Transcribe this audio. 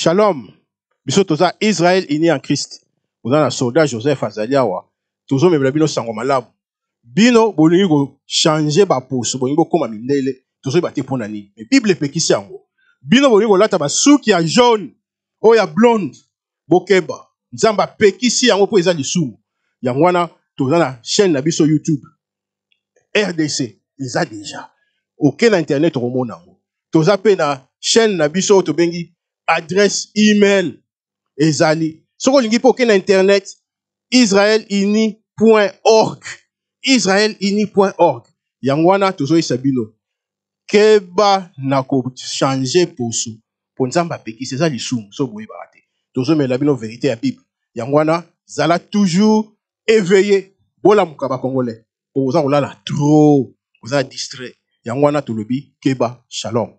Shalom. Biso toza Israël ini en Christ. Oza soldat Joseph Azaliawa. Tozo blabino sango Bino bolingi ko changer ba Tozo ba te pona ni. Mais Bible epekisi sango. Bino bolingi lata ba souki ya jaune, o ya blonde, bokeba. Nzamba pekisi yango po na chaîne biso YouTube. RDC eza déjà. internet Toza pe na chaîne na biso to bengi adresse email ezali So olingi poke na internet israelini.org israelini.org Yangwana wana tozoyisa bino keba na kochange poso mpo nzambe apekisi eza lisumu so boyebaka te tozomela bino vérité ya bible yango wana zala toujours éveillé bolamuka bacongolais mpo oza kolala tro oza distrait yango wana tolobi keba shalom